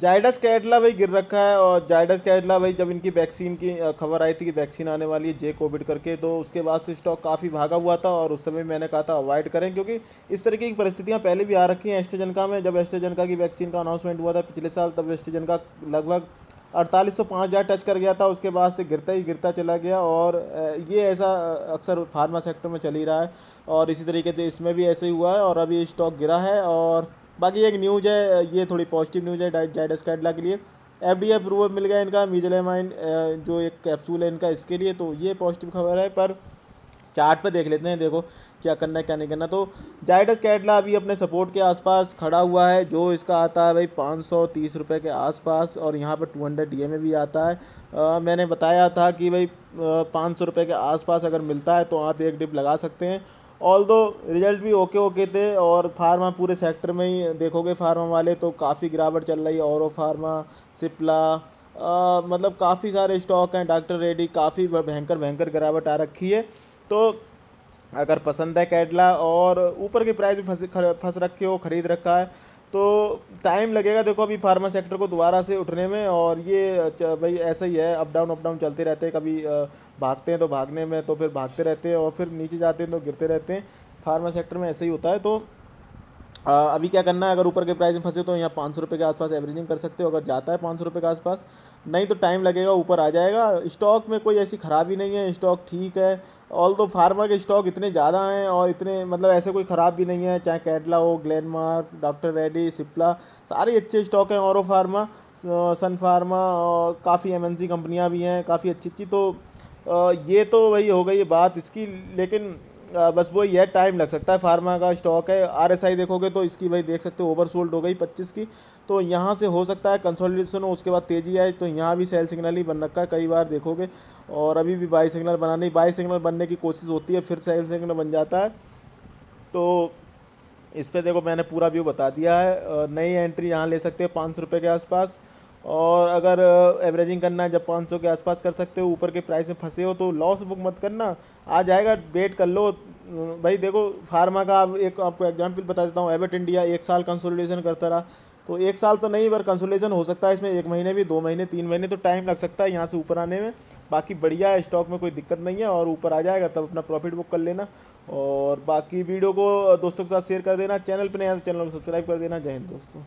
जायडस कैटला भाई गिर रखा है और जायडस कैटला भाई जब इनकी वैक्सीन की खबर आई थी कि वैक्सीन आने वाली है जे कोविड करके तो उसके बाद से स्टॉक काफ़ी भागा हुआ था और उस समय मैंने कहा था अवॉइड करें क्योंकि इस तरीके की परिस्थितियां पहले भी आ रखी हैं एस्टेजनका में जब एस्टेजनका की वैक्सीन का अनाउंसमेंट हुआ था पिछले साल तब एस्टेजनका लगभग अड़तालीस सौ पाँच हज़ार टच कर गया था उसके बाद से गिरता ही गिरता चला गया और ये ऐसा अक्सर फार्मा सेक्टर में चल ही रहा है और इसी तरीके से इसमें भी ऐसे ही हुआ है और अभी स्टॉक गिरा है और बाकी एक न्यूज़ है ये थोड़ी पॉजिटिव न्यूज़ है जाइडस कैडला के लिए एफ डी अप्रूवल मिल गया इनका मीजलेमाइन जो एक कैप्सूल है इनका इसके लिए तो ये पॉजिटिव खबर है पर चार्ट पे देख लेते हैं देखो क्या करना है क्या नहीं करना तो जाइडस कैडला अभी अपने सपोर्ट के आसपास खड़ा हुआ है जो इसका आता है भाई पाँच सौ तीस रुपये के आसपास और यहाँ पर टू हंड्रेड डी भी आता है आ, मैंने बताया था कि भाई पाँच सौ रुपये के आसपास अगर मिलता है तो आप एक डिप लगा सकते हैं ऑल दो रिजल्ट भी ओके ओके थे और फार्मा पूरे सेक्टर में ही देखोगे फार्मा वाले तो काफ़ी गिरावट चल रही है और फार्मा सिप्ला मतलब काफ़ी सारे स्टॉक हैं डॉक्टर रेडी काफ़ी भयंकर भयंकर गिरावट आ रखी है तो अगर पसंद है कैडला और ऊपर के प्राइस भी फंस फंस रखे हो ख़रीद रखा है तो टाइम लगेगा देखो अभी फार्मा सेक्टर को दोबारा से उठने में और ये भाई ऐसा ही है अप डाउन अप डाउन चलते रहते हैं कभी भागते हैं तो भागने में तो फिर भागते रहते हैं और फिर नीचे जाते हैं तो गिरते रहते हैं फार्मा सेक्टर में ऐसा ही होता है तो अभी क्या करना है अगर ऊपर के प्राइस में फंसे तो यहाँ पाँच सौ रुपये के आसपास एवरेजिंग कर सकते हो अगर जाता है पाँच सौ रुपये के आसपास नहीं तो टाइम लगेगा ऊपर आ जाएगा स्टॉक में कोई ऐसी खराबी नहीं है स्टॉक ठीक है ऑल तो फार्मा के स्टॉक इतने ज़्यादा हैं और इतने मतलब ऐसे कोई ख़राब भी नहीं है चाहे कैटला हो ग्लैनमार्क डॉक्टर रेडी सिप्ला सारे अच्छे स्टॉक हैं और फार्मा सन फार्मा और काफ़ी एम कंपनियां भी हैं काफ़ी अच्छी अच्छी तो ये तो वही हो गई बात इसकी लेकिन बस वो यह टाइम लग सकता है फार्मा का स्टॉक है आरएसआई देखोगे तो इसकी भाई देख सकते हो ओवरसोल्ड हो गई पच्चीस की तो यहाँ से हो सकता है कंसोलिडेशन हो उसके बाद तेज़ी आए तो यहाँ भी सेल सिग्नल ही बन रखा है कई बार देखोगे और अभी भी बाई सिग्नल बनाने बाई सिग्नल बनने की कोशिश होती है फिर सेल सिग्नल बन जाता है तो इस पर देखो मैंने पूरा व्यू बता दिया है नई एंट्री यहाँ ले सकते हैं पाँच सौ रुपये के आसपास और अगर एवरेजिंग करना है जब 500 के आसपास कर सकते हो ऊपर के प्राइस में फंसे हो तो लॉस बुक मत करना आ जाएगा वेट कर लो भाई देखो फार्मा का आप एक आपको एग्जाम्पल बता देता हूँ एवेट इंडिया एक साल कंसोलिडेशन करता रहा तो एक साल तो नहीं पर कंसोलेशन हो सकता है इसमें एक महीने भी दो महीने तीन महीने तो टाइम लग सकता है यहाँ से ऊपर आने में बाकी बढ़िया है स्टॉक में कोई दिक्कत नहीं है और ऊपर आ जाएगा तब अपना प्रॉफिट बुक कर लेना और बाकी वीडियो को दोस्तों के साथ शेयर कर देना चैनल पर नहीं तो चैनल को सब्सक्राइब कर देना जय हिंद दोस्तों